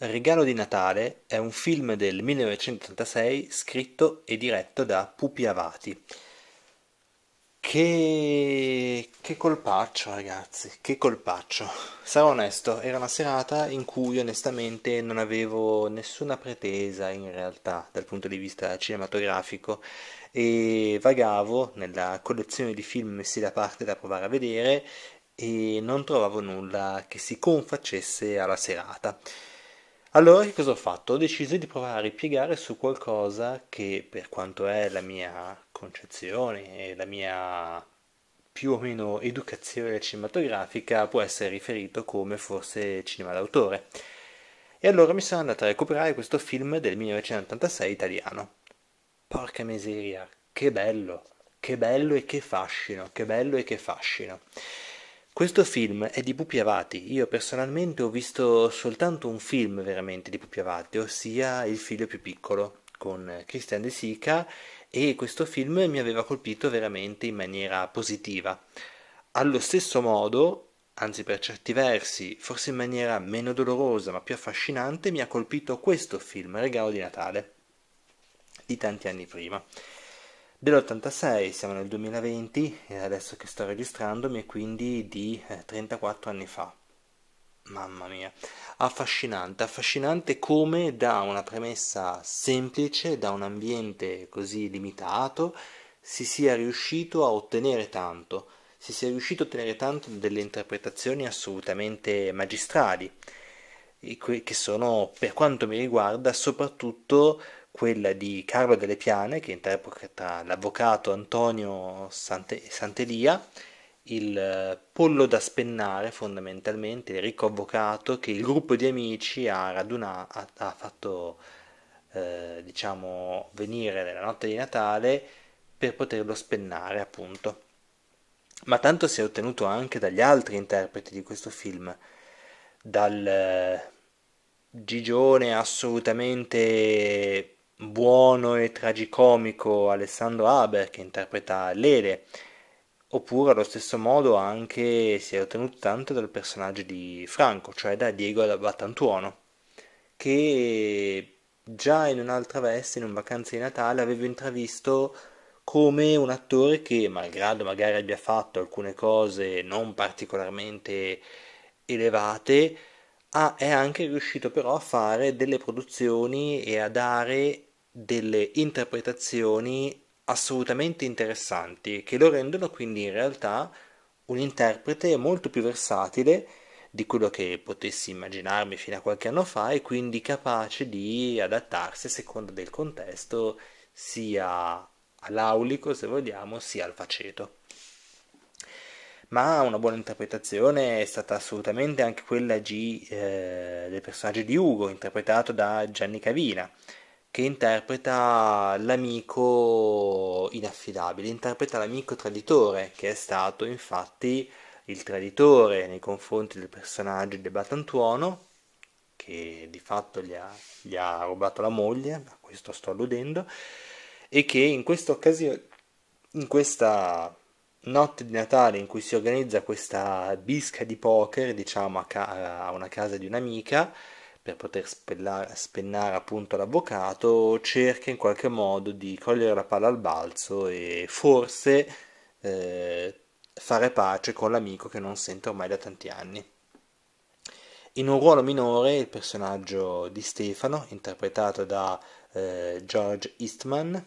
Regalo di Natale è un film del 1986 scritto e diretto da Pupi Avati. Che... che colpaccio ragazzi, che colpaccio. Sarò onesto, era una serata in cui onestamente non avevo nessuna pretesa in realtà dal punto di vista cinematografico e vagavo nella collezione di film messi da parte da provare a vedere e non trovavo nulla che si confacesse alla serata. Allora che cosa ho fatto? Ho deciso di provare a ripiegare su qualcosa che per quanto è la mia concezione e la mia più o meno educazione cinematografica può essere riferito come forse cinema d'autore. E allora mi sono andato a recuperare questo film del 1986 italiano. Porca miseria, che bello, che bello e che fascino, che bello e che fascino. Questo film è di Pupi Avati. Io personalmente ho visto soltanto un film veramente di Pupi Avati, ossia Il figlio più piccolo con Christian De Sica e questo film mi aveva colpito veramente in maniera positiva. Allo stesso modo, anzi per certi versi, forse in maniera meno dolorosa ma più affascinante, mi ha colpito questo film, Regalo di Natale, di tanti anni prima dell'86, siamo nel 2020 e adesso che sto registrandomi è quindi di 34 eh, anni fa. Mamma mia, affascinante, affascinante come da una premessa semplice, da un ambiente così limitato, si sia riuscito a ottenere tanto, si sia riuscito a ottenere tanto delle interpretazioni assolutamente magistrali, che sono, per quanto mi riguarda, soprattutto quella di Carlo Delle Piane, che interpreta l'avvocato Antonio Sante- Santelia, il eh, pollo da spennare fondamentalmente, il ricco avvocato che il gruppo di amici ha, raduna- ha, fatto eh, diciamo, venire nella notte di Natale per poterlo spennare appunto. Ma tanto si è ottenuto anche dagli altri interpreti di questo film, dal eh, Gigione assolutamente buono e tragicomico Alessandro Haber che interpreta Lele, oppure allo stesso modo anche si è ottenuto tanto dal personaggio di Franco, cioè da Diego Battantuono, che già in un'altra veste, in un vacanza di Natale, avevo intravisto come un attore che, malgrado magari abbia fatto alcune cose non particolarmente elevate, ha, è anche riuscito però a fare delle produzioni e a dare delle interpretazioni assolutamente interessanti che lo rendono quindi in realtà un interprete molto più versatile di quello che potessi immaginarmi fino a qualche anno fa e quindi capace di adattarsi a seconda del contesto sia all'aulico se vogliamo sia al faceto. Ma una buona interpretazione è stata assolutamente anche quella G, eh, del personaggio di Ugo interpretato da Gianni Cavina che interpreta l'amico inaffidabile, interpreta l'amico traditore, che è stato infatti il traditore nei confronti del personaggio di Batantuono, che di fatto gli ha, gli ha rubato la moglie, a questo sto alludendo, e che in questa occasione, in questa notte di Natale in cui si organizza questa bisca di poker, diciamo a, ca- a una casa di un'amica, per poter spellare, spennare appunto l'avvocato, cerca in qualche modo di cogliere la palla al balzo e forse eh, fare pace con l'amico che non sente ormai da tanti anni. In un ruolo minore il personaggio di Stefano, interpretato da eh, George Eastman,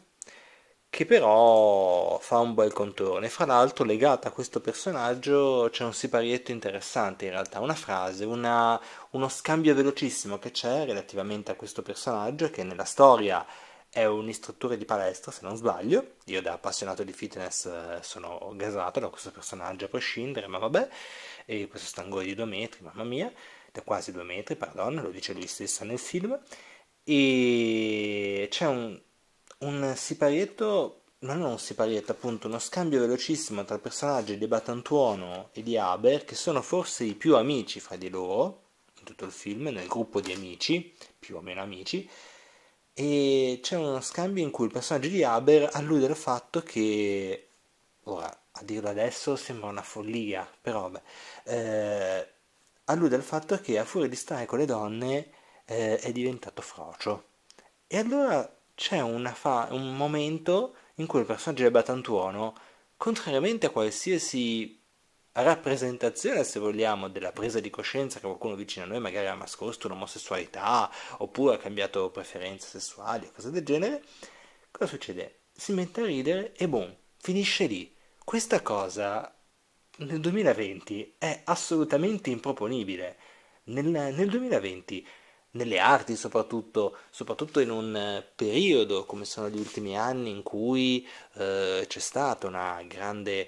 che però fa un bel contorno. E fra l'altro, legata a questo personaggio c'è un siparietto interessante in realtà, una frase, una, uno scambio velocissimo che c'è relativamente a questo personaggio che nella storia è un istruttore di palestra, se non sbaglio. Io da appassionato di fitness eh, sono gasato da questo personaggio a prescindere, ma vabbè, e questo stangolo di due metri, mamma mia, da quasi due metri, pardon, lo dice lui stesso nel film. E c'è un un siparietto, ma non un siparietto appunto, uno scambio velocissimo tra personaggi di Batantuono e di Haber, che sono forse i più amici fra di loro, in tutto il film, nel gruppo di amici, più o meno amici, e c'è uno scambio in cui il personaggio di Haber allude al fatto che, ora a dirlo adesso sembra una follia, però vabbè, eh, allude al fatto che a furia di stare con le donne eh, è diventato frocio. E allora c'è fa- un momento in cui il personaggio di Batantuono, contrariamente a qualsiasi rappresentazione, se vogliamo, della presa di coscienza che qualcuno vicino a noi magari ha nascosto un'omosessualità oppure ha cambiato preferenze sessuali o cose del genere, cosa succede? Si mette a ridere e boom, finisce lì. Questa cosa nel 2020 è assolutamente improponibile. Nel, nel 2020 nelle arti soprattutto, soprattutto in un eh, periodo come sono gli ultimi anni in cui eh, c'è stata una grande,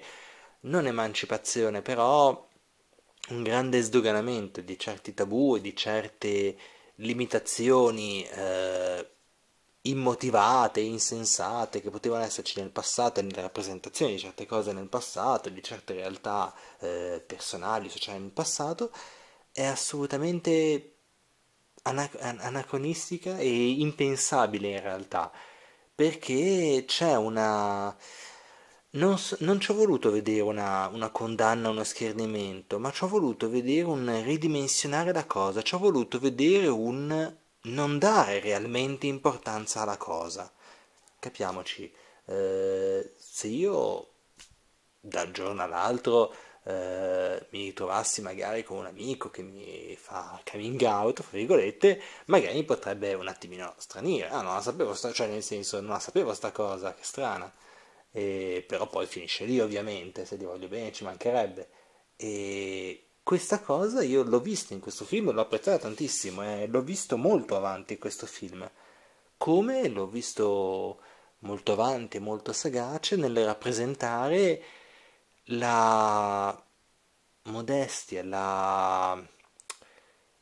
non emancipazione, però un grande sdoganamento di certi tabù e di certe limitazioni eh, immotivate, insensate che potevano esserci nel passato e nella rappresentazione di certe cose nel passato, di certe realtà eh, personali, sociali nel passato, è assolutamente anac- anacronistica e impensabile in realtà, perché c'è una... Non, so, non ci ho voluto vedere una, una condanna, uno schernimento, ma ci ho voluto vedere un ridimensionare la cosa, ci ho voluto vedere un non dare realmente importanza alla cosa. Capiamoci, eh, se io da un giorno all'altro eh, mi ritrovassi magari con un amico che mi fa coming out, fra virgolette, magari mi potrebbe un attimino stranire. Ah, non la sapevo, sta, cioè nel senso, non la sapevo sta cosa, che strana. E, però poi finisce lì, ovviamente, se ti voglio bene ci mancherebbe. E questa cosa io l'ho vista in questo film, l'ho apprezzata tantissimo, eh, l'ho visto molto avanti questo film. Come l'ho visto molto avanti, molto sagace nel rappresentare la modestia, la...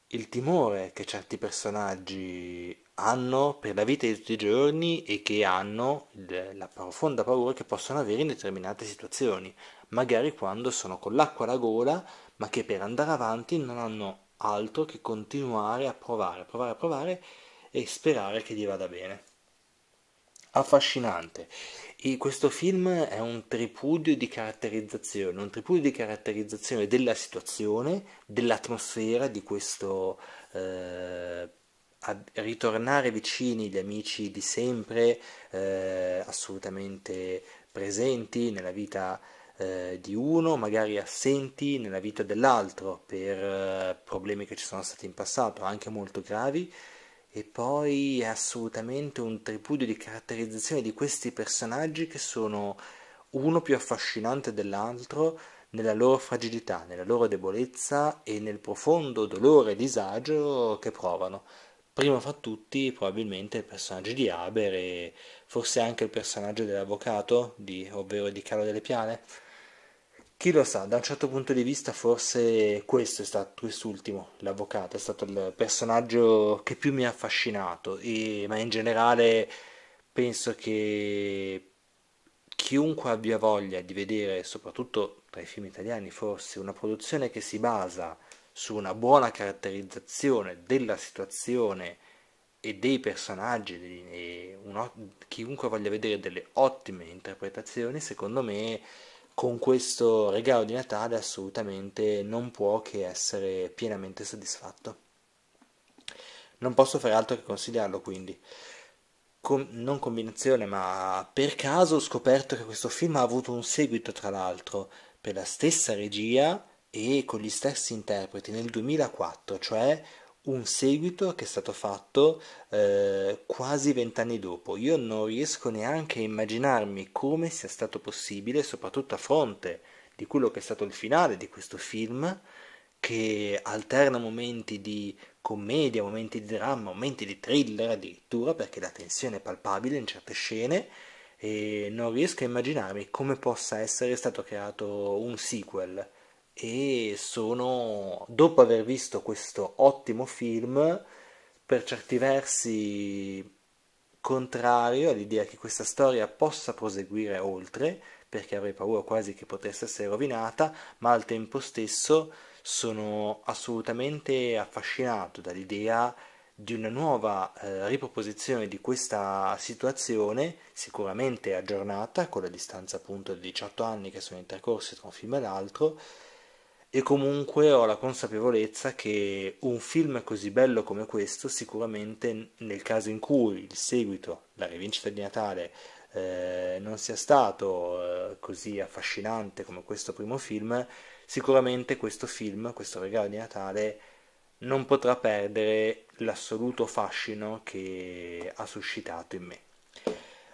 il timore che certi personaggi hanno per la vita di tutti i giorni e che hanno la profonda paura che possono avere in determinate situazioni, magari quando sono con l'acqua alla gola, ma che per andare avanti non hanno altro che continuare a provare, a provare, a provare e sperare che gli vada bene affascinante. E questo film è un tripudio di caratterizzazione, un tripudio di caratterizzazione della situazione, dell'atmosfera di questo eh, ritornare vicini gli amici di sempre, eh, assolutamente presenti nella vita eh, di uno, magari assenti nella vita dell'altro per eh, problemi che ci sono stati in passato, anche molto gravi e poi è assolutamente un tripudio di caratterizzazione di questi personaggi che sono uno più affascinante dell'altro nella loro fragilità, nella loro debolezza e nel profondo dolore e disagio che provano. Prima fra tutti probabilmente il personaggio di Haber e forse anche il personaggio dell'avvocato, di, ovvero di Carlo delle Piane. Chi lo sa, da un certo punto di vista forse questo è stato quest'ultimo, l'avvocato, è stato il personaggio che più mi ha affascinato, e, ma in generale penso che chiunque abbia voglia di vedere, soprattutto tra i film italiani forse, una produzione che si basa su una buona caratterizzazione della situazione e dei personaggi, e uno, chiunque voglia vedere delle ottime interpretazioni, secondo me con questo regalo di Natale assolutamente non può che essere pienamente soddisfatto. Non posso fare altro che consigliarlo quindi. Com- non combinazione, ma per caso ho scoperto che questo film ha avuto un seguito, tra l'altro, per la stessa regia e con gli stessi interpreti nel 2004, cioè un seguito che è stato fatto eh, quasi vent'anni dopo. Io non riesco neanche a immaginarmi come sia stato possibile, soprattutto a fronte di quello che è stato il finale di questo film, che alterna momenti di commedia, momenti di dramma, momenti di thriller addirittura, perché la tensione è palpabile in certe scene, e non riesco a immaginarmi come possa essere stato creato un sequel e sono, dopo aver visto questo ottimo film, per certi versi contrario all'idea che questa storia possa proseguire oltre, perché avrei paura quasi che potesse essere rovinata, ma al tempo stesso sono assolutamente affascinato dall'idea di una nuova eh, riproposizione di questa situazione, sicuramente aggiornata, con la distanza appunto di 18 anni che sono intercorsi tra un film e l'altro, e comunque ho la consapevolezza che un film così bello come questo sicuramente nel caso in cui il seguito, la rivincita di Natale, eh, non sia stato eh, così affascinante come questo primo film, sicuramente questo film, questo regalo di Natale, non potrà perdere l'assoluto fascino che ha suscitato in me.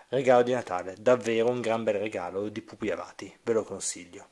Regalo di Natale, davvero un gran bel regalo di Pupi Avati, ve lo consiglio.